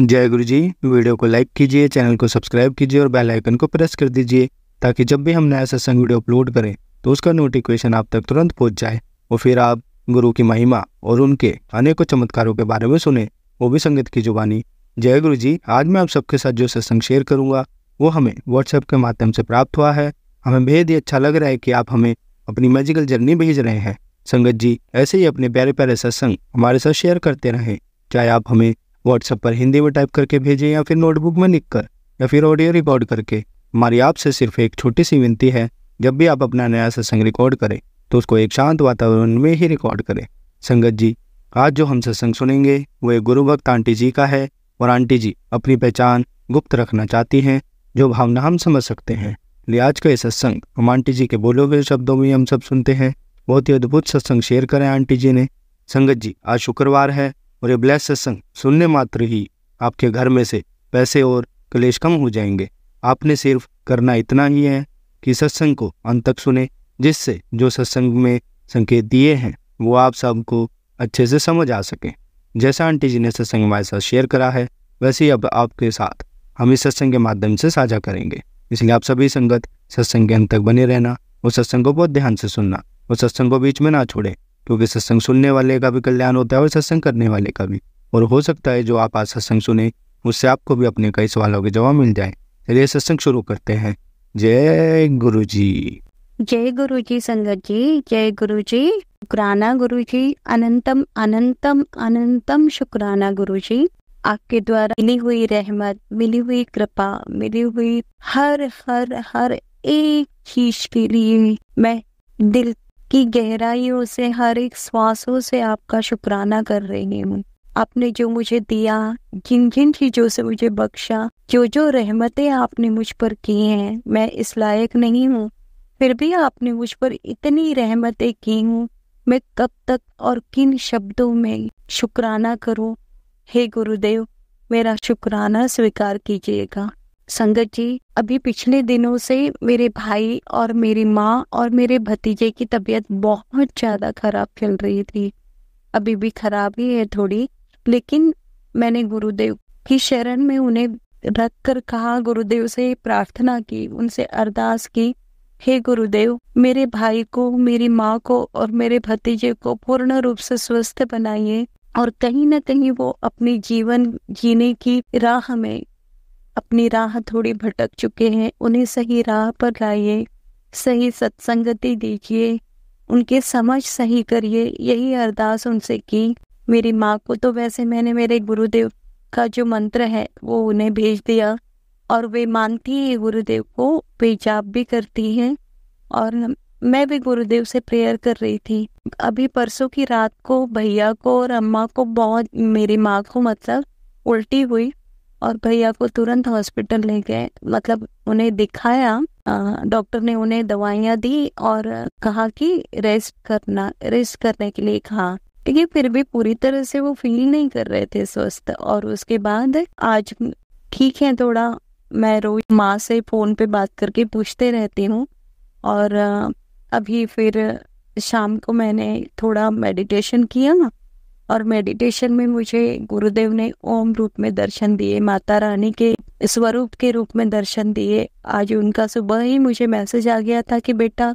जय गुरु जी वीडियो को लाइक कीजिए चैनल को सब्सक्राइब कीजिए और बेल आइकन को प्रेस कर दीजिए ताकि जब भी हम नया सत्संग वीडियो अपलोड करें तो उसका नोटिफिकेशन आप तक तुरंत पहुंच जाए और फिर आप गुरु की महिमा और उनके अनेकों चमत्कारों के बारे में सुने वो भी संगत की जुबानी जय गुरु जी आज मैं आप सबके साथ जो सत्संग शेयर करूंगा वो हमें व्हाट्सएप के माध्यम से प्राप्त हुआ है हमें बेहद ही अच्छा लग रहा है कि आप हमें अपनी मैजिकल जर्नी भेज रहे हैं संगत जी ऐसे ही अपने प्यारे प्यारे सत्संग हमारे साथ शेयर करते रहें चाहे आप हमें व्हाट्सएप पर हिंदी में टाइप करके भेजें या फिर नोटबुक में लिख कर या फिर ऑडियो रिकॉर्ड करके हमारी आपसे सिर्फ एक छोटी सी विनती है जब भी आप अपना नया सत्संग रिकॉर्ड करें तो उसको एक शांत वातावरण में ही रिकॉर्ड करें संगत जी आज जो हम सत्संग सुनेंगे वो एक गुरु भक्त आंटी जी का है और आंटी जी अपनी पहचान गुप्त रखना चाहती हैं जो भावना हम समझ सकते हैं लिए आज का ये सत्संग हम आंटी जी के बोले हुए शब्दों में हम सब सुनते हैं बहुत ही अद्भुत सत्संग शेयर करें आंटी जी ने संगत जी आज शुक्रवार है और ये ब्लैस सत्संग सुनने मात्र ही आपके घर में से पैसे और कलेश कम हो जाएंगे आपने सिर्फ करना इतना ही है कि सत्संग को अंत तक सुने जिससे जो सत्संग में संकेत दिए हैं वो आप सबको अच्छे से समझ आ सकें जैसा आंटी जी ने सत्संग हमारे साथ शेयर करा है वैसे ही अब आपके साथ हम इस सत्संग के माध्यम से साझा करेंगे इसलिए आप सभी संगत सत्संग के अंत तक बने रहना और सत्संग को बहुत ध्यान से सुनना और सत्संग को बीच में ना छोड़ें क्योंकि सत्संग सुनने वाले का भी कल्याण होता है और सत्संग करने वाले का भी और हो सकता है जो आप आज सत्संग सुने उससे आपको भी अपने कई सवालों के जवाब मिल जाए चलिए सत्संग शुरू करते हैं जय गुरु जी जय गुरु जी संगत जी जय गुरु जी शुक्राना गुरु जी अनंतम अनंतम अनंतम शुक्राना गुरु जी आपके द्वारा मिली हुई रहमत मिली हुई कृपा मिली हुई हर हर हर एक चीज के लिए मैं दिल की गहराइयों से हर एक श्वासों से आपका शुक्राना कर रही हूँ आपने जो मुझे दिया जिन जिन चीज़ों से मुझे बख्शा जो जो रहमतें आपने मुझ पर की हैं मैं इस लायक नहीं हूँ फिर भी आपने मुझ पर इतनी रहमतें की हूँ मैं कब तक और किन शब्दों में शुक्राना करूँ हे गुरुदेव मेरा शुक्राना स्वीकार कीजिएगा संगत जी अभी पिछले दिनों से मेरे भाई और मेरी माँ और मेरे भतीजे की तबीयत बहुत ज़्यादा खराब चल रही थी अभी भी खराब ही है थोड़ी लेकिन मैंने गुरुदेव की शरण में उन्हें रख कर कहा गुरुदेव से प्रार्थना की उनसे अरदास की हे गुरुदेव मेरे भाई को मेरी माँ को और मेरे भतीजे को पूर्ण रूप से स्वस्थ बनाइए और कहीं ना कहीं वो अपने जीवन जीने की राह में अपनी राह थोड़ी भटक चुके हैं उन्हें सही राह पर लाइए सही सत्संगति दीजिए उनकी समझ सही करिए यही अरदास उनसे की मेरी माँ को तो वैसे मैंने मेरे गुरुदेव का जो मंत्र है वो उन्हें भेज दिया और वे मानती है गुरुदेव को वे जाप भी करती हैं और मैं भी गुरुदेव से प्रेयर कर रही थी अभी परसों की रात को भैया को और अम्मा को बहुत मेरी माँ को मतलब उल्टी हुई और भैया को तुरंत हॉस्पिटल ले गए मतलब उन्हें दिखाया डॉक्टर ने उन्हें दवाइयाँ दी और कहा कि रेस्ट करना रेस्ट करने के लिए कहा लेकिन फिर भी पूरी तरह से वो फील नहीं कर रहे थे स्वस्थ और उसके बाद आज ठीक है थोड़ा मैं रोज माँ से फ़ोन पे बात करके पूछते रहती हूँ और अभी फिर शाम को मैंने थोड़ा मेडिटेशन किया ना और मेडिटेशन में मुझे गुरुदेव ने ओम रूप में दर्शन दिए माता रानी के स्वरूप के रूप में दर्शन दिए आज उनका सुबह ही मुझे मैसेज आ गया था कि बेटा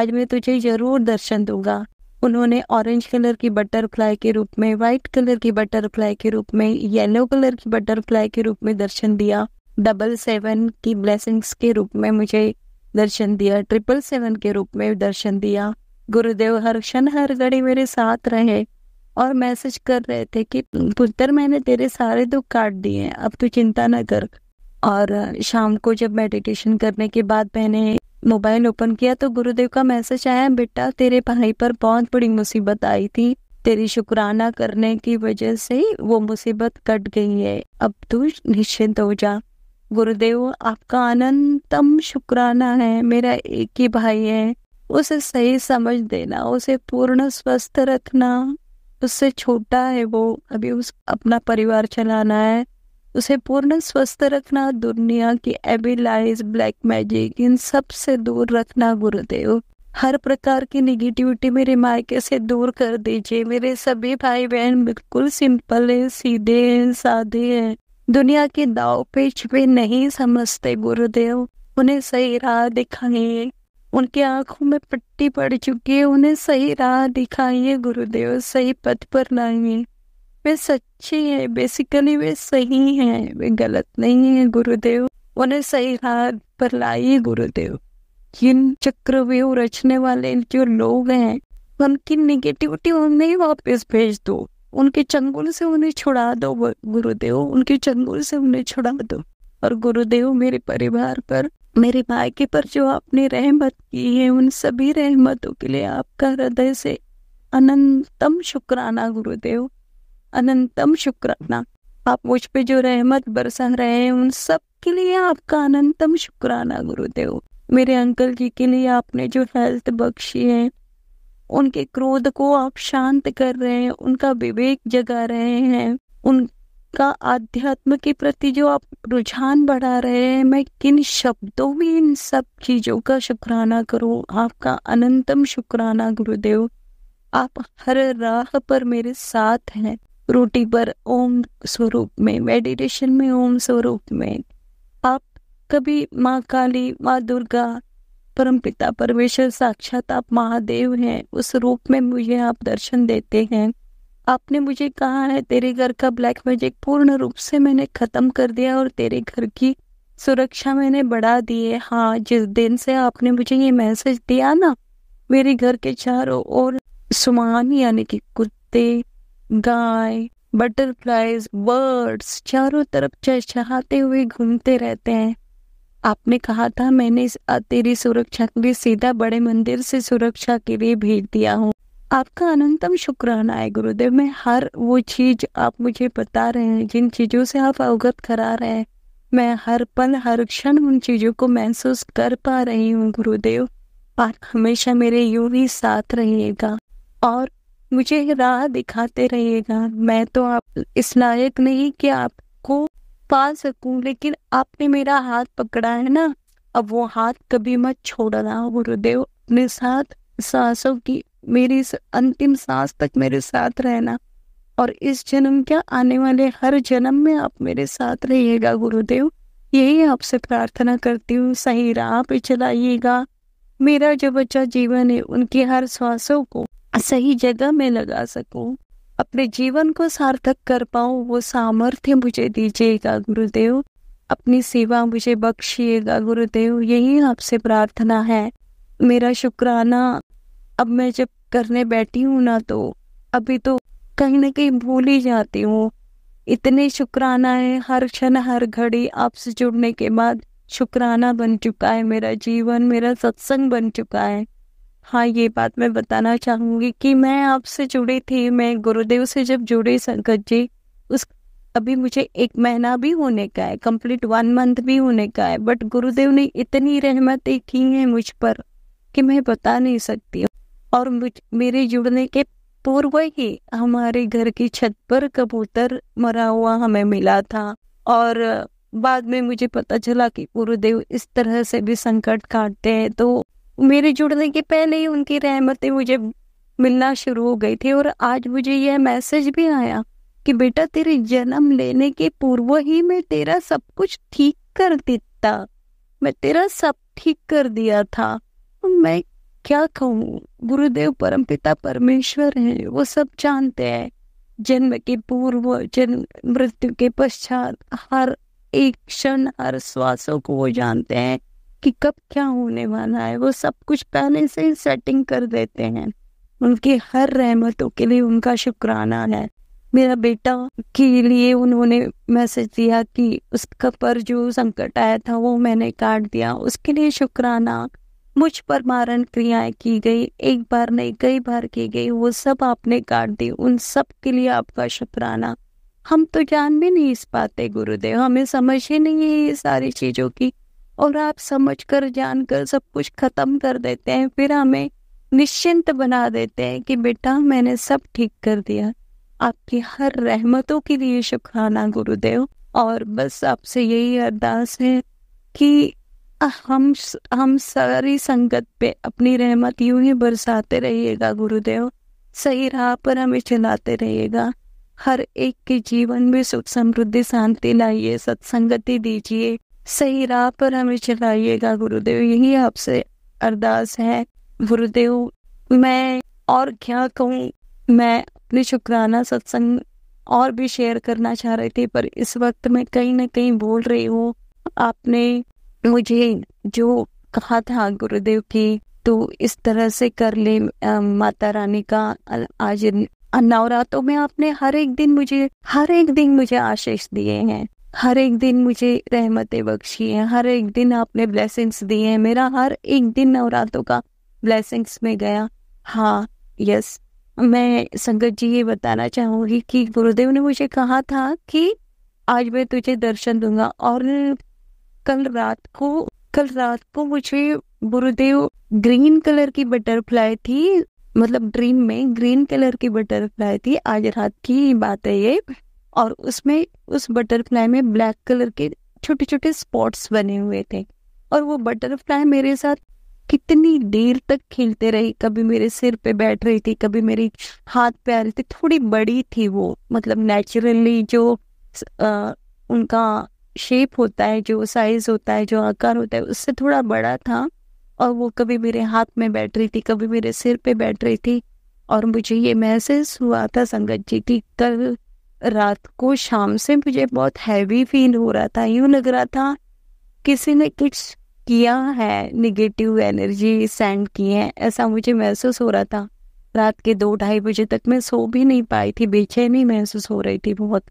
आज मैं तुझे जरूर दर्शन दूंगा उन्होंने ऑरेंज कलर की बटरफ्लाई के रूप में व्हाइट कलर की बटरफ्लाई के रूप में येलो कलर की बटरफ्लाई के रूप में दर्शन दिया डबल सेवन की ब्लेसिंग्स के रूप में मुझे दर्शन दिया ट्रिपल सेवन के रूप में दर्शन दिया गुरुदेव हर क्षण हर घड़ी मेरे साथ रहे और मैसेज कर रहे थे कि पुत्र मैंने तेरे सारे दुख काट दिए हैं अब तू चिंता ना कर और शाम को जब मेडिटेशन करने के बाद मैंने मोबाइल ओपन किया तो गुरुदेव का मैसेज आया बेटा तेरे भाई पर बहुत बड़ी मुसीबत आई थी तेरी शुक्राना करने की वजह से वो मुसीबत कट गई है अब तू निश्चिंत हो जा गुरुदेव आपका अनंतम शुक्राना है मेरा एक ही भाई है उसे सही समझ देना उसे पूर्ण स्वस्थ रखना उससे छोटा है वो अभी उस अपना परिवार चलाना है उसे पूर्ण स्वस्थ रखना दुनिया की एबिलाइज ब्लैक मैजिक इन सब से दूर रखना गुरुदेव हर प्रकार की निगेटिविटी मेरे मायके से दूर कर दीजिए मेरे सभी भाई बहन बिल्कुल सिंपल है सीधे हैं सादे हैं दुनिया के दाव पेच पे नहीं समझते गुरुदेव उन्हें सही राह दिखाएं उनकी आंखों में पट्टी पड़ चुकी है उन्हें सही राह दिखाई है गुरुदेव सही पथ पर लाएंगे वे सच्चे हैं बेसिकली वे सही हैं वे गलत नहीं है गुरुदेव उन्हें सही राह पर लाइए गुरुदेव जिन चक्रव्यूह रचने वाले जो लोग हैं उनकी निगेटिविटी उन्हें वापस भेज दो उनके चंगुल से उन्हें छुड़ा दो गुरुदेव उनके चंगुल से उन्हें छुड़ा दो और गुरुदेव मेरे परिवार पर मेरे भाई के पर जो आपने रहमत की है उन सभी रहमतों के लिए आपका हृदय से अनंतम शुक्राना गुरुदेव अनंतम शुक्राना आप मुझ पे जो रहमत बरसा रहे हैं उन सब के लिए आपका अनंतम शुक्राना गुरुदेव मेरे अंकल जी के लिए आपने जो हेल्थ बख्शी है उनके क्रोध को आप शांत कर रहे हैं उनका विवेक जगा रहे हैं उन का अध्यात्म के प्रति जो आप रुझान बढ़ा रहे हैं मैं किन शब्दों में इन सब चीज़ों का शुक्राना करूं आपका अनंतम शुक्राना गुरुदेव आप हर राह पर मेरे साथ हैं रोटी पर ओम स्वरूप में मेडिटेशन में ओम स्वरूप में आप कभी माँ काली माँ दुर्गा परम पिता परमेश्वर साक्षात आप महादेव हैं उस रूप में मुझे आप दर्शन देते हैं आपने मुझे कहा है तेरे घर का ब्लैक मैजिक पूर्ण रूप से मैंने ख़त्म कर दिया और तेरे घर की सुरक्षा मैंने बढ़ा दी है हाँ जिस दिन से आपने मुझे ये मैसेज दिया ना मेरे घर के चारों ओर सुमान यानी कि कुत्ते गाय बटरफ्लाइज बर्ड्स चारों तरफ चहचहाते हुए घूमते रहते हैं आपने कहा था मैंने तेरी सुरक्षा के लिए सीधा बड़े मंदिर से सुरक्षा के लिए भेज दिया हूँ आपका अनंतम शुक्राना है गुरुदेव मैं हर वो चीज आप मुझे बता रहे हैं जिन चीजों से आप अवगत करा रहे हैं मैं हर पल हर क्षण उन चीजों को महसूस कर पा रही हूँ गुरुदेव आप हमेशा मेरे यूं ही साथ रहिएगा और मुझे राह दिखाते रहिएगा मैं तो आप इस लायक नहीं कि आपको पा सकूं लेकिन आपने मेरा हाथ पकड़ा है ना अब वो हाथ कभी मत छोड़ना गुरुदेव अपने साथ सांसों की मेरी अंतिम सांस तक मेरे साथ रहना और इस जन्म क्या आने वाले हर जन्म में आप मेरे साथ रहिएगा गुरुदेव यही आपसे प्रार्थना करती हूँ सही राह पे चलाइएगा मेरा जो बच्चा जीवन है उनके हर श्वासों को सही जगह में लगा सकूं अपने जीवन को सार्थक कर पाऊं वो सामर्थ्य मुझे दीजिएगा गुरुदेव अपनी सेवा मुझे बख्शिएगा गुरुदेव यही आपसे प्रार्थना है मेरा शुक्राना अब मैं जब करने बैठी हूँ ना तो अभी तो कहीं ना कहीं भूल ही जाती हूँ इतने शुक्राना है हर क्षण हर घड़ी आपसे जुड़ने के बाद शुक्राना बन चुका है मेरा जीवन मेरा सत्संग बन चुका है हाँ ये बात मैं बताना चाहूँगी कि मैं आपसे जुड़ी थी मैं गुरुदेव से जब जुड़ी संकट जी उस अभी मुझे एक महीना भी होने का है कंप्लीट वन मंथ भी होने का है बट गुरुदेव ने इतनी रहमतें की हैं मुझ पर कि मैं बता नहीं सकती और मेरे जुड़ने के पूर्व ही हमारे घर की छत पर कबूतर मरा हुआ हमें मिला था और बाद में मुझे पता चला कि गुरुदेव इस तरह से भी संकट काटते हैं तो मेरे जुड़ने के पहले ही उनकी रहमतें मुझे मिलना शुरू हो गई थी और आज मुझे यह मैसेज भी आया कि बेटा तेरे जन्म लेने के पूर्व ही मैं तेरा सब कुछ ठीक कर देता मैं तेरा सब ठीक कर दिया था मैं क्या कहूँ गुरुदेव परम पिता परमेश्वर हैं वो सब जानते हैं जन्म के पूर्व जन्म मृत्यु के पश्चात हर एक क्षण हर श्वासों को वो जानते हैं कि कब क्या होने वाला है वो सब कुछ पहले से ही सेटिंग कर देते हैं उनके हर रहमतों के लिए उनका शुक्राना है मेरा बेटा के लिए उन्होंने मैसेज दिया कि उसका पर जो संकट आया था वो मैंने काट दिया उसके लिए शुक्राना मुझ पर मारण क्रियाएं की गई एक बार नहीं कई बार की गई वो सब आपने काट दी उन सब के लिए आपका शुक्राना हम तो जान भी नहीं इस पाते गुरुदेव हमें समझ ही नहीं है ये सारी चीज़ों की और आप समझ कर जान कर सब कुछ खत्म कर देते हैं फिर हमें निश्चिंत बना देते हैं कि बेटा मैंने सब ठीक कर दिया आपकी हर रहमतों के लिए शुक्राना गुरुदेव और बस आपसे यही अरदास है कि हम हम सारी संगत पे अपनी रहमत यूं ही बरसाते रहिएगा गुरुदेव सही राह पर हमें चलाते रहिएगा हर एक के जीवन में सुख समृद्धि शांति लाइए सत्संगति दीजिए सही राह पर हमें चलाइएगा गुरुदेव यही आपसे अरदास है गुरुदेव मैं और क्या कहूँ मैं अपनी शुक्राना सत्संग और भी शेयर करना चाह रही थी पर इस वक्त मैं कहीं ना कहीं बोल रही हूँ आपने मुझे जो कहा था गुरुदेव की तो इस तरह से कर ले आ, माता रानी का आज नवरात्रों में आपने हर एक दिन मुझे हर एक दिन मुझे आशीष दिए हैं हर एक दिन मुझे रहमतें बख्शी हैं हर एक दिन आपने ब्लेसिंग्स दिए हैं मेरा हर एक दिन नवरात्रों का ब्लेसिंग्स में गया हाँ यस मैं संगत जी ये बताना चाहूंगी कि गुरुदेव ने मुझे कहा था कि आज मैं तुझे दर्शन दूंगा और कल रात को कल रात को मुझे गुरुदेव ग्रीन कलर की बटरफ्लाई थी मतलब ड्रीम में ग्रीन कलर की बटरफ्लाई थी आज रात की बात है ये और उसमें उस बटरफ्लाई में ब्लैक कलर के छोटे छोटे स्पॉट्स बने हुए थे और वो बटरफ्लाई मेरे साथ कितनी देर तक खेलते रही कभी मेरे सिर पे बैठ रही थी कभी मेरी हाथ पे आ रही थी थोड़ी बड़ी थी वो मतलब नेचुरली जो आ, उनका शेप होता है जो साइज होता है जो आकार होता है उससे थोड़ा बड़ा था और वो कभी मेरे हाथ में बैठ रही थी कभी मेरे सिर पे बैठ रही थी और मुझे ये महसूस हुआ था संगत जी की कल रात को शाम से मुझे बहुत हैवी फील हो रहा था यूं लग रहा था किसी ने कुछ किया है निगेटिव एनर्जी सेंड की है ऐसा मुझे महसूस हो रहा था रात के दो ढाई बजे तक मैं सो भी नहीं पाई थी बेचैनी महसूस हो रही थी बहुत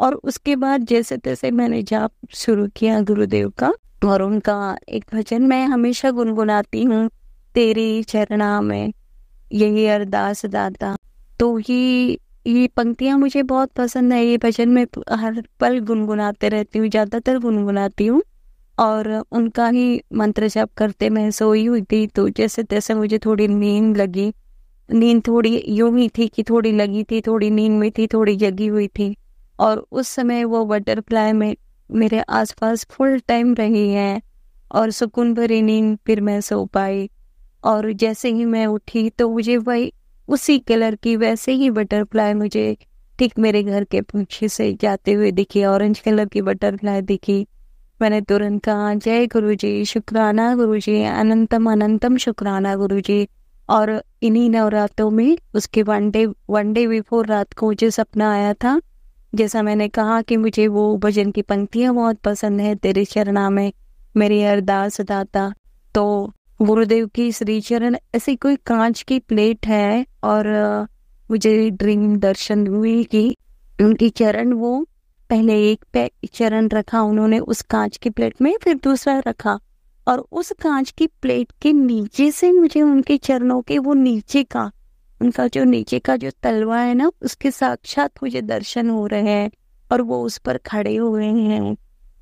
और उसके बाद जैसे तैसे मैंने जाप शुरू किया गुरुदेव का और उनका एक भजन मैं हमेशा गुनगुनाती हूँ तेरी चरणा में यही अरदास दाता तो ये ये पंक्तियाँ मुझे बहुत पसंद है ये भजन मैं हर पल गुनगुनाते रहती हूँ ज़्यादातर गुनगुनाती हूँ और उनका ही मंत्र जप करते मैं सोई हुई थी तो जैसे तैसे मुझे थोड़ी नींद लगी नींद थोड़ी यूं ही थी कि थोड़ी लगी थी थोड़ी नींद में थी थोड़ी जगी हुई थी और उस समय वो बटरफ्लाई में मेरे आसपास फुल टाइम रही है और सुकून भरी नींद फिर मैं सो पाई और जैसे ही मैं उठी तो मुझे वही उसी कलर की वैसे ही बटरफ्लाई मुझे ठीक मेरे घर के पीछे से जाते हुए दिखी ऑरेंज कलर की बटरफ्लाई दिखी मैंने तुरंत कहा जय गुरु जी शुक्राना गुरु जी अनंतम अनंतम शुक्राना गुरु जी और इन्हीं नवरात्रों में उसके one day one day before रात को मुझे सपना आया था जैसा मैंने कहा कि मुझे वो भजन की पंक्तियां बहुत पसंद है तेरे शरणा में मेरी अरदास दाता तो गुरुदेव की श्री चरण ऐसी कोई कांच की प्लेट है और मुझे ड्रीम दर्शन हुई कि उनकी चरण वो पहले एक पे चरण रखा उन्होंने उस कांच की प्लेट में फिर दूसरा रखा और उस कांच की प्लेट के नीचे से मुझे उनके चरणों के वो नीचे का उनका जो नीचे का जो तलवा है ना उसके साक्षात मुझे दर्शन हो रहे हैं और वो उस पर खड़े हुए हैं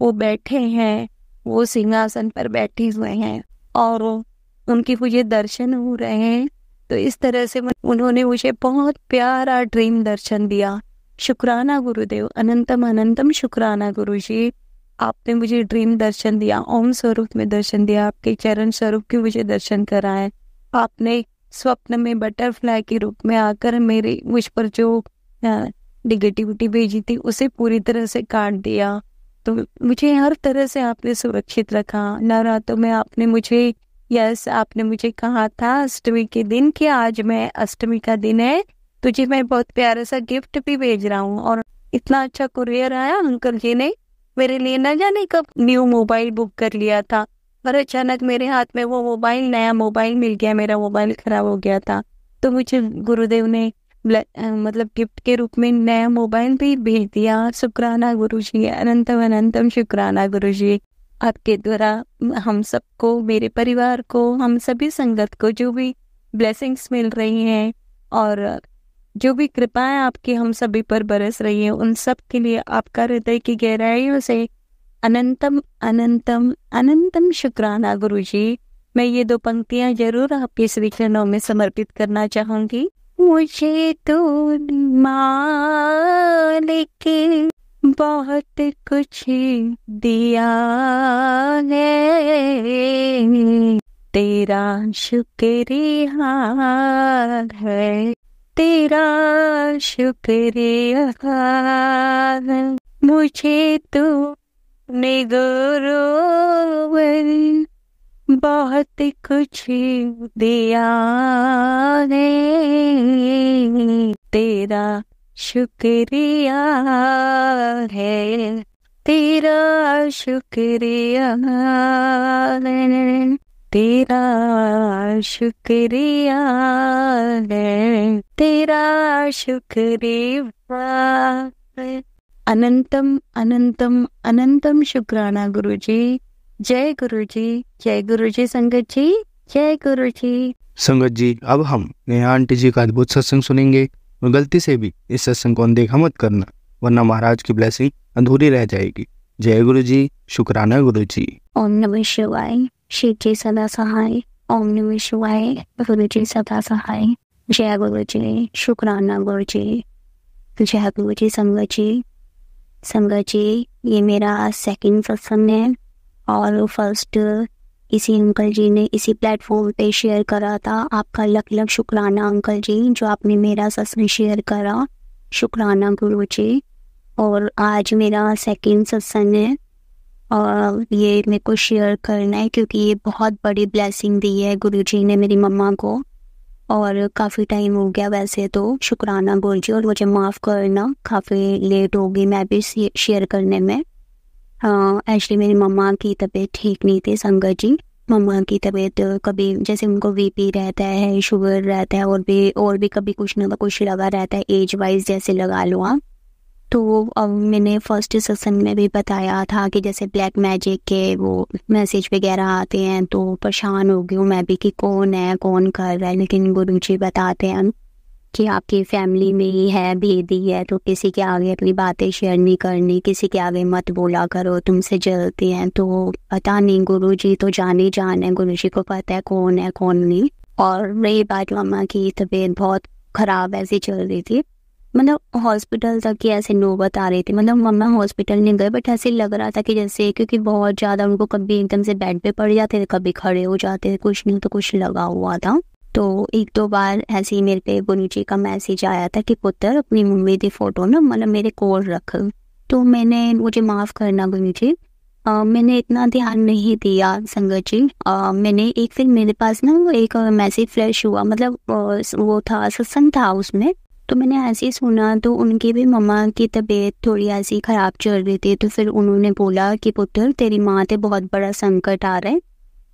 वो बैठे हैं वो सिंहासन पर बैठे हुए हैं और उनके मुझे दर्शन हो रहे हैं तो इस तरह से उन्होंने मुझे बहुत प्यारा ड्रीम दर्शन दिया शुक्राना गुरुदेव अनंतम अनंतम शुक्राना गुरु जी आपने मुझे ड्रीम दर्शन दिया ओम स्वरूप में दर्शन दिया आपके चरण स्वरूप के मुझे दर्शन कराए आपने स्वप्न में बटरफ्लाई के रूप में आकर मेरे मुझ पर जो निगेटिविटी भेजी थी उसे पूरी तरह से काट दिया तो मुझे हर तरह से आपने सुरक्षित रखा रातों में आपने मुझे यस आपने मुझे कहा था अष्टमी के दिन कि आज मैं अष्टमी का दिन है तुझे मैं बहुत प्यारा सा गिफ्ट भी भेज रहा हूँ और इतना अच्छा कुरियर आया अंकल जी ने मेरे लिए न जाने कब न्यू मोबाइल बुक कर लिया था और अचानक मेरे हाथ में वो मोबाइल नया मोबाइल मिल गया मेरा मोबाइल खराब हो गया था तो मुझे गुरुदेव ने मतलब गिफ्ट के रूप में नया मोबाइल भी भेज दिया शुक्राना गुरु जी अनंतम अनंतम शुक्राना गुरु जी आपके द्वारा हम सबको मेरे परिवार को हम सभी संगत को जो भी ब्लेसिंग्स मिल रही हैं और जो भी कृपाएं आपकी हम सभी पर बरस रही है उन सब के लिए आपका हृदय की गहराइयों से अनंतम अनंतम अनंतम शुक्राना गुरु जी मैं ये दो पंक्तियां जरूर आपके श्री चरणों में समर्पित करना चाहूंगी मुझे तो मालिक बहुत कुछ दिया है तेरा शुक्रिया है तेरा शुक्रिया मुझे तो निगरोवर बहुत कुछ दिया है तेरा शुक्रिया है तेरा शुक्रिया है तेरा शुक्रिया है तेरा शुक्रिया अनंतम अनंतम अनंतम शुक्राना गुरु जी जय गुरु जी जय गुरु जी संगत जी जय गुरु जी संगत जी अब हम नेहा आंटी जी का अद्भुत सत्संग सुनेंगे और गलती से भी इस सत्संग को अनदेखा मत करना वरना महाराज की ब्लेसिंग अधूरी रह जाएगी जय गुरु जी शुक्राना गुरु जी ओम नमः शिवाय श्री जी सदा सहाय ओम नमः शिवाय गुरु जी सदा सहाय जय गुरु जी शुक्राना गुरु जी जय गुरु जी संगत जी संगत जी ये मेरा सेकंड सत्संग है और फर्स्ट इसी अंकल जी ने इसी प्लेटफॉर्म पे शेयर करा था आपका लख लख शुक्राना अंकल जी जो आपने मेरा सत्संग शेयर करा शुक्राना गुरु जी और आज मेरा सेकंड सत्संग है और ये मेरे को शेयर करना है क्योंकि ये बहुत बड़ी ब्लेसिंग दी है गुरु जी ने मेरी मम्मा को और काफ़ी टाइम हो गया वैसे तो शुक्राना बोल जी और मुझे माफ़ करना काफ़ी लेट हो गई मैं भी शेयर करने में हाँ एक्चुअली मेरी मम्मा की तबीयत ठीक नहीं थी संगत जी मम्मा की तबीयत कभी जैसे उनको वीपी रहता है शुगर रहता है और भी और भी कभी कुछ ना कुछ लगा रहता है एज वाइज जैसे लगा लो आप तो अब मैंने फर्स्ट सेशन में भी बताया था कि जैसे ब्लैक मैजिक के वो मैसेज वगैरह आते हैं तो परेशान हो गई हूँ मैं भी कि कौन है कौन कर रहा है लेकिन गुरु जी बताते हैं कि आपकी फैमिली में ही है भेदी है तो किसी के आगे अपनी बातें शेयर नहीं करनी किसी के आगे मत बोला करो तुमसे जलती हैं तो पता नहीं गुरु जी तो जाने जान है गुरु जी को पता है कौन है कौन नहीं और रही बात मामा की तबीयत बहुत ख़राब ऐसी चल रही थी मतलब हॉस्पिटल तक की ऐसे नौबत आ रही थी मतलब मम्मा हॉस्पिटल नहीं गए बट ऐसे लग रहा था कि जैसे क्योंकि बहुत ज़्यादा उनको कभी एकदम से बेड पे पड़ जाते थे कभी खड़े हो जाते थे कुछ नहीं तो कुछ लगा हुआ था तो एक दो बार ऐसे ही मेरे पे गुरु जी का मैसेज आया था कि पुत्र अपनी मम्मी की फ़ोटो ना मतलब मेरे कोर रख तो मैंने मुझे माफ़ करना गुरु जी आ, मैंने इतना ध्यान नहीं दिया संगत जी आ, मैंने एक फिर मेरे पास ना एक मैसेज फ्लैश हुआ मतलब वो था सत्संग था उसमें तो मैंने ऐसे ही सुना तो उनके भी मम्मा की तबीयत थोड़ी ऐसी ख़राब चल रही थी तो फिर उन्होंने बोला कि पुत्र तेरी माँ थे बहुत बड़ा संकट आ रहा है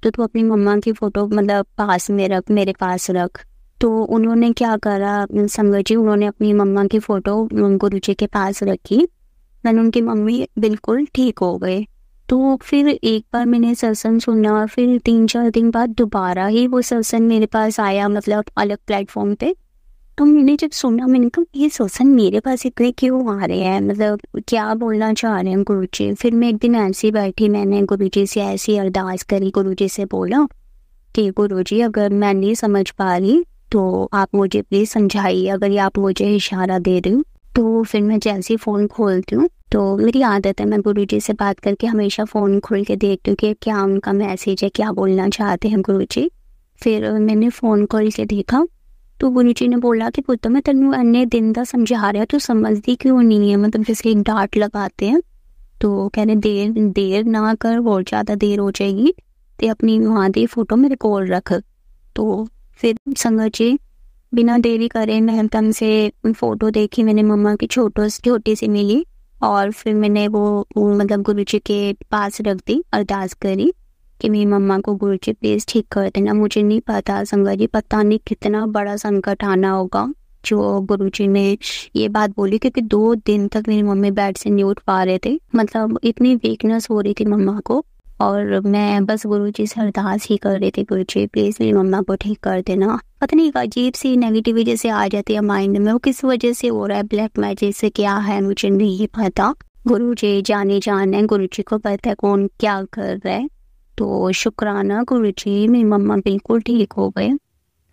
तो तू अपनी मम्मा की फ़ोटो मतलब पास में रख मेरे पास रख तो उन्होंने क्या करा संगत जी उन्होंने अपनी मम्मा की फ़ोटो गुरु जी के पास रखी दैन उनकी मम्मी बिल्कुल ठीक हो गए तो फिर एक बार मैंने सत्संग सुना फिर तीन चार दिन बाद दोबारा ही वो सत्संग मेरे पास आया मतलब अलग प्लेटफॉर्म पे तो मैंने जब सुना मैंने कहा ये सोसन मेरे पास इतने क्यों आ रहे हैं मतलब क्या बोलना चाह रहे हैं गुरु जी फिर मैं एक दिन ऐसी बैठी मैंने गुरु जी से ऐसी अरदास करी गुरु जी से बोला कि गुरु जी अगर मैं नहीं समझ पा रही तो आप मुझे प्लीज़ समझाइए अगर आप मुझे इशारा दे रही हो तो फिर मैं जैसे ही फ़ोन खोलती हूँ तो मेरी आदत है मैं गुरु जी से बात करके हमेशा फ़ोन खोल के देखती हूँ कि क्या उनका मैसेज है क्या बोलना चाहते हैं गुरु जी फिर मैंने फ़ोन खोल के देखा तो गुरु जी ने बोला कि पुत्र मैं तेन अन्य दिन का समझा रहा तो समझती क्यों नहीं है मतलब जैसे एक डांट लगाते हैं तो कह रहे देर देर ना कर बहुत ज़्यादा देर हो जाएगी तो अपनी वहाँ की फोटो मेरे को रख तो फिर संगत जी बिना देरी करे महतम से फ़ोटो देखी मैंने मम्मा की छोटो छोटी सी मिली और फिर मैंने वो मतलब गुरु जी के पास रख दी अरदास करी कि मेरी मम्मा को गुरु जी प्लीज़ ठीक कर देना मुझे नहीं पता संगत जी पता नहीं कितना बड़ा संकट आना होगा जो गुरु जी ने ये बात बोली क्योंकि दो दिन तक मेरी मम्मी बेड से नहीं उठ पा रहे थे मतलब इतनी वीकनेस हो रही थी मम्मा को और मैं बस गुरु जी से अरदास ही कर रही थी गुरु जी प्लीज़ मेरी मम्मा को ठीक कर देना पता नहीं अजीब सी नेगेटिविटी जैसे आ जाती है माइंड में वो किस वजह से हो रहा है ब्लैक मैजिक से क्या है मुझे नहीं पता गुरु जी जाने जाने गुरु जी को पता है कौन क्या कर रहा है तो शुक्राना गुरु जी मेरी मम्मा बिल्कुल ठीक हो गए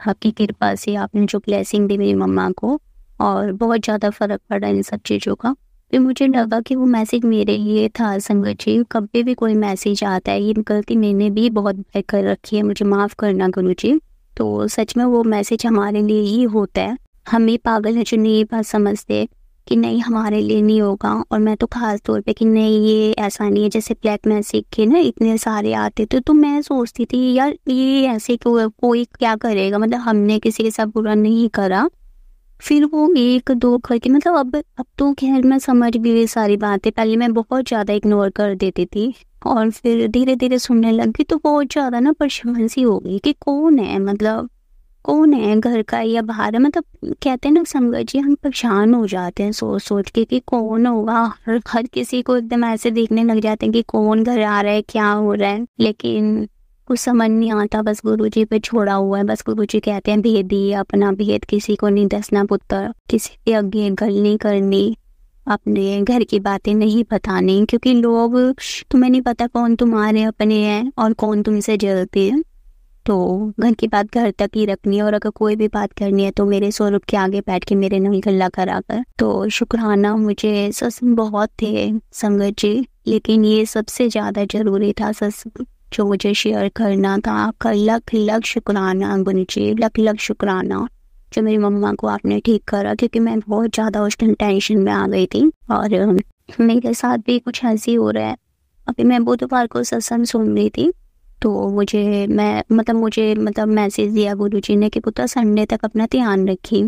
आपकी कृपा से आपने जो ब्लेसिंग दी मेरी मम्मा को और बहुत ज़्यादा फ़र्क पड़ा इन सब चीज़ों का फिर मुझे लगा कि वो मैसेज मेरे लिए था संगत जी कभी भी कोई मैसेज आता है ये गलती मैंने भी बहुत कर रखी है मुझे माफ़ करना गुरु जी तो सच में वो मैसेज हमारे लिए ही होता है हम ही पागल है जो नहीं बात समझते कि नहीं हमारे लिए नहीं होगा और मैं तो ख़ास तौर पे कि नहीं ये ऐसा नहीं है जैसे ब्लैक म्यूजिक के ना इतने सारे आते थे तो मैं सोचती थी यार ये ऐसे को, कोई क्या करेगा मतलब हमने किसी के साथ बुरा नहीं करा फिर वो एक दो करके मतलब अब अब तो खैर मैं समझ गई सारी बातें पहले मैं बहुत ज़्यादा इग्नोर कर देती थी और फिर धीरे धीरे सुनने लगी तो बहुत ज़्यादा ना परेशान सी हो गई कि कौन है मतलब कौन है घर का या बाहर है मतलब कहते हैं ना जी हम परेशान हो जाते हैं सोच सोच के कि कौन होगा हर हर किसी को एकदम ऐसे देखने लग जाते हैं कि कौन घर आ रहा है क्या हो रहा है लेकिन कुछ समझ नहीं आता बस गुरु जी पे छोड़ा हुआ है बस गुरु जी कहते हैं भेद ही अपना भेद किसी को नहीं दसना पुत्र किसी के आगे गल नहीं करनी अपने घर की बातें नहीं बतानी क्योंकि लोग तुम्हें नहीं पता कौन तुम्हारे अपने हैं और कौन तुमसे जलते हैं तो घर की बात घर तक ही रखनी है और अगर कोई भी बात करनी है तो मेरे स्वरूप के आगे बैठ के मेरे नहीं गला करा कर तो शुक्राना मुझे सस बहुत थे संगत जी लेकिन ये सबसे ज़्यादा ज़रूरी था सस जो मुझे शेयर करना था आपका लख लख शुक्राना गुनजी लख लख शुक्राना जो मेरी मम्मा को आपने ठीक करा क्योंकि मैं बहुत ज़्यादा उस टाइम टेंशन में आ गई थी और मेरे साथ भी कुछ ऐसे हो रहा है अभी मैं बुधवार को सत्संग सुन रही थी तो मुझे मैं मतलब मुझे मतलब मैसेज दिया गुरु जी ने कि पुत्र संडे तक अपना ध्यान रखी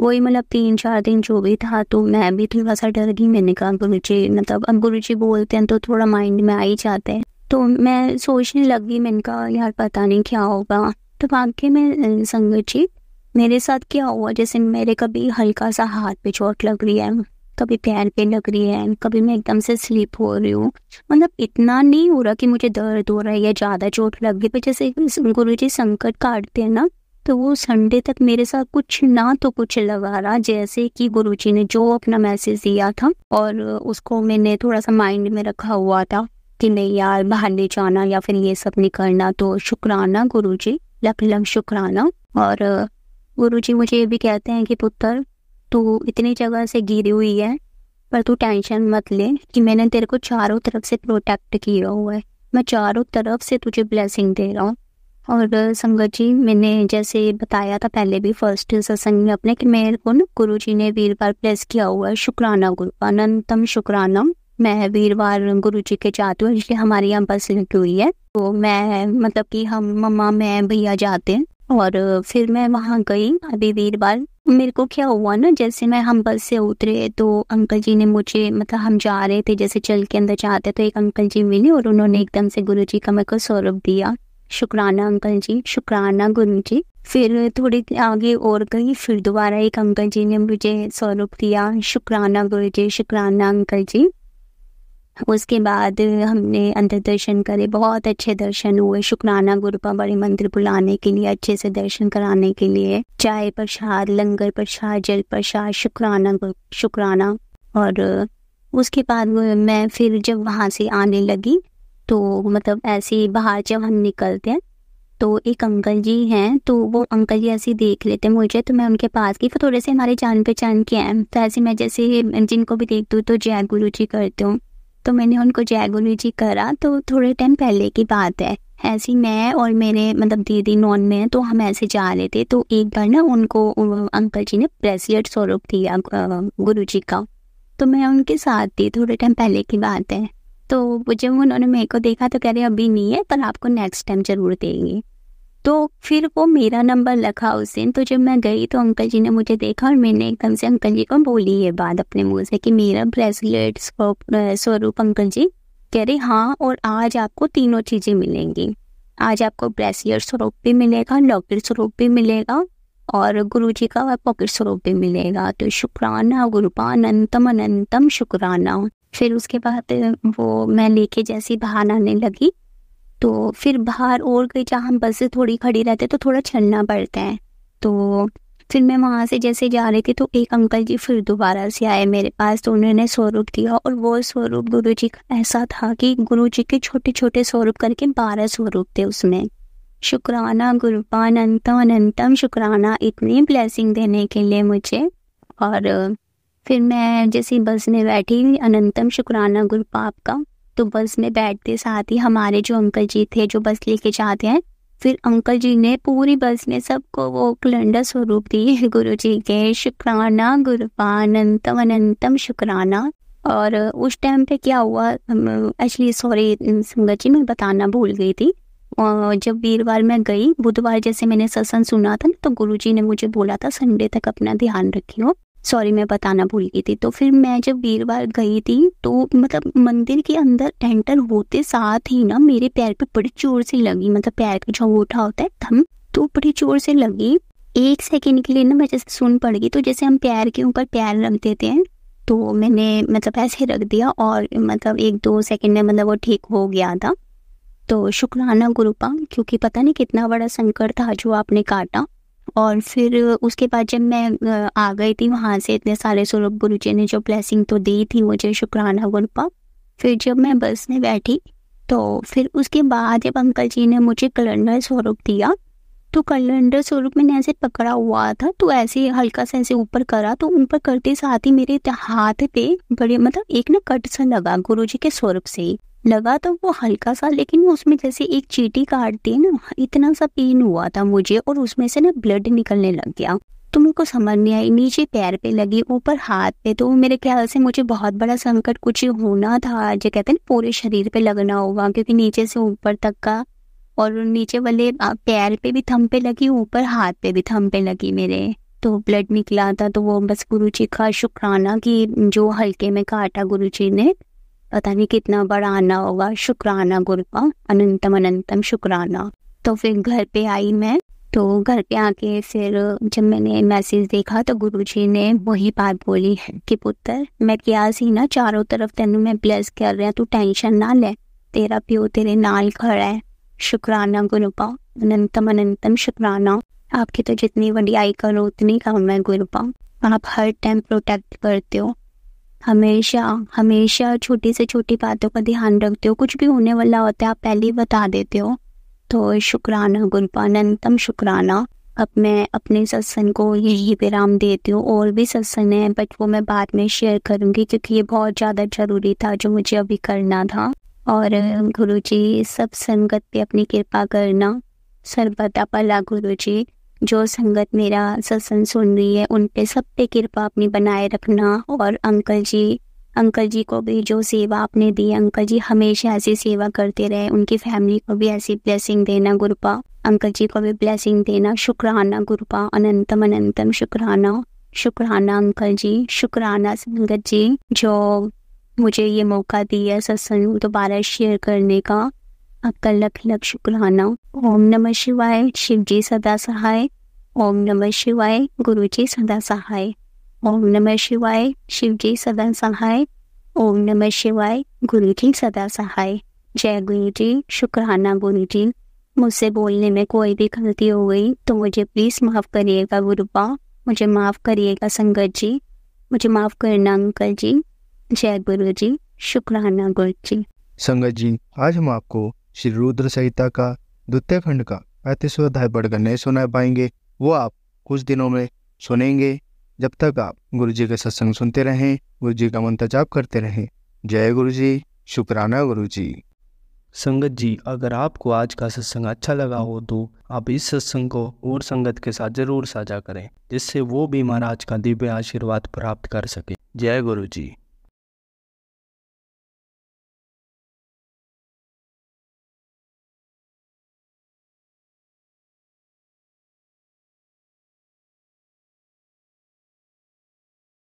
वही मतलब तीन चार दिन जो भी था तो मैं भी थोड़ा सा डर गई मैंने कहा गुरु जी मतलब अब गुरु जी बोलते हैं तो थोड़ा माइंड में आ ही जाते हैं तो मैं सोचने लगी मैंने कहा यार पता नहीं क्या होगा तो वाकई में संगत जी मेरे साथ क्या हुआ जैसे मेरे कभी हल्का सा हाथ पे चोट लग रही है कभी पैर पे लग रही है कभी मैं एकदम से स्लिप हो रही हूँ मतलब इतना नहीं हो रहा कि मुझे दर्द हो रहा है या ज़्यादा चोट लग गई पर जैसे गुरु जी संकट काटते हैं ना तो वो संडे तक मेरे साथ कुछ ना तो कुछ लगा रहा जैसे कि गुरु जी ने जो अपना मैसेज दिया था और उसको मैंने थोड़ा सा माइंड में रखा हुआ था कि नहीं यार बाहर नहीं जाना या फिर ये सब नहीं करना तो शुक्राना गुरु जी लख लख शुक्राना और गुरु जी मुझे ये भी कहते हैं कि पुत्र तू इतनी जगह से गिरी हुई है पर तू टेंशन मत ले कि मैंने तेरे को चारों तरफ से प्रोटेक्ट किया हुआ है मैं चारों तरफ से तुझे ब्लेसिंग दे रहा हूँ और संगत जी मैंने जैसे बताया था पहले भी फर्स्ट सत्संग में अपने कि मेरे को ना गुरु जी ने वीरवार प्लेस किया हुआ है शुक्राना गुरु अनंतम शुक्राना मैं वीरवार गुरु जी के जाती हूँ इसलिए हमारे यहाँ बस लगी हुई है तो मैं मतलब कि हम मम्मा मैं भैया जाते हैं और फिर मैं वहाँ गई अभी वीरवार मेरे को क्या हुआ ना जैसे मैं हम बस से उतरे तो अंकल जी ने मुझे मतलब हम जा रहे थे जैसे चल के अंदर जाते तो एक अंकल जी मिले और उन्होंने एकदम से गुरु जी का मेरे को सौरभ दिया शुक्राना अंकल जी शुक्राना गुरु जी फिर थोड़ी आगे और गई फिर दोबारा एक अंकल जी ने मुझे सौरभ दिया शुक्राना गुरु जी शुक्राना अंकल जी उसके बाद हमने अंदर दर्शन करे बहुत अच्छे दर्शन हुए शुक्राना गुरुपा बड़े मंदिर बुलाने के लिए अच्छे से दर्शन कराने के लिए चाय प्रसाद लंगर प्रसाद जल प्रसाद शुक्राना शुक्राना और उसके बाद मैं फिर जब वहाँ से आने लगी तो मतलब ऐसे ही बाहर जब हम निकलते हैं तो एक अंकल जी हैं तो वो अंकल जी ऐसे देख लेते हैं मुझे तो मैं उनके पास गई फिर थोड़े से हमारे जान पहचान के हैं तो ऐसे मैं जैसे जिनको भी देखती हूँ तो जय गुरु जी करती हूँ तो मैंने उनको जय गुरु जी करा तो थोड़े टाइम पहले की बात है ऐसी मैं और मेरे मतलब दीदी नॉन में तो हम ऐसे जा रहे थे तो एक बार ना उनको अंकल जी ने ब्रेसलेट स्वरूप दिया गुरु जी का तो मैं उनके साथ थी थोड़े टाइम पहले की बात है तो जब उन्होंने मेरे को देखा तो कह रहे अभी नहीं है पर आपको नेक्स्ट टाइम जरूर देंगे तो फिर वो मेरा नंबर लगा उस दिन तो जब मैं गई तो अंकल जी ने मुझे देखा और मैंने एकदम से अंकल जी को बोली ये बात अपने मुंह से कि मेरा ब्रेसलेट स्वरूप अंकल जी कह रहे हाँ और आज आपको तीनों चीज़ें मिलेंगी आज आपको ब्रेसलेट स्वरूप भी मिलेगा लॉकेट स्वरूप भी मिलेगा और गुरु जी का पॉकेट स्वरूप भी मिलेगा तो शुक्राना गुरुपा अनंतम अनंतम शुक्राना फिर उसके बाद वो मैं लेके जैसी बहाना आने लगी तो फिर बाहर और कहीं जहाँ बसें थोड़ी खड़ी रहते तो थोड़ा चलना पड़ता है तो फिर मैं वहाँ से जैसे जा रही थी तो एक अंकल जी फिर दोबारा से आए मेरे पास तो उन्होंने स्वरूप दिया और वो स्वरूप गुरु जी का ऐसा था कि गुरु जी के छोटे छोटे स्वरूप करके बारह स्वरूप थे उसमें शुक्राना गुरुपान अंतम अनंतम शुक्राना इतनी ब्लेसिंग देने के लिए मुझे और फिर मैं जैसे बस में बैठी अनंतम शुक्राना गुरुपाप का तो बस में बैठते साथ ही हमारे जो अंकल जी थे जो बस लेके जाते हैं फिर अंकल जी ने पूरी बस में सबको वो कैलेंडर स्वरूप दी गुरु जी के शुक्राना गुरु अनंतम अनंतम शुक्राना और उस टाइम पे क्या हुआ एक्चुअली सॉरी संगत जी मैं बताना भूल गई थी जब वीरवार मैं गई बुधवार जैसे मैंने सत्संग सुना था तो गुरु जी ने मुझे बोला था संडे तक अपना ध्यान रखियो सॉरी मैं बताना भूल गई थी तो फिर मैं जब वीरवार गई थी तो मतलब मंदिर के अंदर एंटर होते साथ ही ना मेरे पैर पे बड़ी जोर से लगी मतलब पैर का जो अंगूठा होता है थम तो बड़ी जोर से लगी एक सेकेंड के लिए ना मैं जैसे सुन पड़ गई तो जैसे हम पैर के ऊपर पैर रख देते हैं तो मैंने मतलब ऐसे रख दिया और मतलब एक दो सेकंड में मतलब वो ठीक हो गया था तो शुक्राना गुरुपा क्योंकि पता नहीं कितना बड़ा संकट था जो आपने काटा और फिर उसके बाद जब मैं आ गई थी वहाँ से इतने सारे सौरभ गुरु जी ने जो ब्लेसिंग तो दी थी मुझे शुक्राना गुरपा फिर जब मैं बस में बैठी तो फिर उसके बाद जब अंकल जी ने मुझे कैलेंडर स्वरूप दिया तो कैलेंडर स्वरूप मैंने ऐसे पकड़ा हुआ था तो ऐसे हल्का सा ऐसे ऊपर करा तो ऊपर करते साथ ही मेरे हाथ पे बड़े मतलब एक ना कट सा लगा गुरु जी के स्वरूप से ही लगा तो वो हल्का सा लेकिन उसमें जैसे एक चीटी काटती है ना इतना सा पेन हुआ था मुझे और उसमें से ना ब्लड निकलने लग गया तो मेरे को समझ नहीं आई नीचे पैर पे लगी ऊपर हाथ पे तो मेरे ख्याल से मुझे बहुत बड़ा संकट कुछ होना था जो कहते हैं पूरे शरीर पे लगना होगा क्योंकि नीचे से ऊपर तक का और नीचे वाले पैर पे भी थम पे लगी ऊपर हाथ पे भी थम पे लगी मेरे तो ब्लड निकला था तो वो बस गुरु जी का शुक्राना कि जो हल्के में काटा गुरु जी ने पता नहीं कितना बड़ा आना होगा शुक्राना गुरपा अनंतम अनंतम शुक्राना तो फिर घर पे आई मैं तो घर पे आके फिर जब मैंने मैसेज देखा तो गुरु जी ने वही बात बोली कि पुत्र मैं क्या सी ना चारों तरफ तेन मैं ब्लेस कर रहा तू टेंशन ना ले तेरा प्यो तेरे नाल खड़ा है शुक्राना गुरुपा अनंतम अनंतम शुक्राना आपकी तो जितनी वडियाई करो उतनी कम है गुरुपा आप हर टाइम प्रोटेक्ट करते हो हमेशा हमेशा छोटी से छोटी बातों का ध्यान रखते हो कुछ भी होने वाला होता है आप पहले ही बता देते हो तो शुक्राना गुरबान अंतम शुक्राना अब मैं अपने सत्संग को यही विराम देती हूँ और भी सत्संग है बट वो मैं बाद में शेयर करूँगी क्योंकि ये बहुत ज़्यादा ज़रूरी था जो मुझे अभी करना था और गुरु जी सब संगत पे अपनी कृपा करना सर्वदा भला गुरु जी जो संगत मेरा सत्संग सुन रही है उन पे सब पे कृपा अपनी बनाए रखना और अंकल जी अंकल जी को भी जो सेवा आपने दी अंकल जी हमेशा ऐसी सेवा करते रहे उनकी फैमिली को भी ऐसी ब्लेसिंग देना गुरुपा अंकल जी को भी ब्लेसिंग देना शुक्राना गुरुपा अनंतम अनंतम शुक्राना शुक्राना अंकल जी शुक्राना संगत जी जो मुझे ये मौका दिया सत्संग दोबारा शेयर करने का आपका लख लख शुक्राना ओम नमः शिवाय शिव जी सदा सहाय ओम नमः शिवाय गुरु जी सदा सहाय ओम नमः शिवाय शिव जी सदा सहाय ओम नमः शिवाय गुरु जी सदा सहाय जय गुरु जी शुक्राना गुरु जी मुझसे बोलने में कोई भी गलती हो गई तो मुझे प्लीज़ माफ़ करिएगा गुरुपा मुझे माफ़ करिएगा संगत जी मुझे माफ़ करना अंकल जी जय गुरु जी शुक्राना गुरु जी संगत जी आज हम आपको श्री रुद्र संहिता का द्वितीय खंड का पैंतीसवें अध्याय पढ़कर नहीं सुना पाएंगे वो आप कुछ दिनों में सुनेंगे जब तक आप गुरु जी का सत्संग सुनते रहें गुरु जी का मंत्र जाप करते रहें जय गुरु जी शुक्राना गुरु जी संगत जी अगर आपको आज का सत्संग अच्छा लगा हो तो आप इस सत्संग को और संगत के साथ जरूर साझा करें जिससे वो भी महाराज का दिव्य आशीर्वाद प्राप्त कर सके जय गुरु जी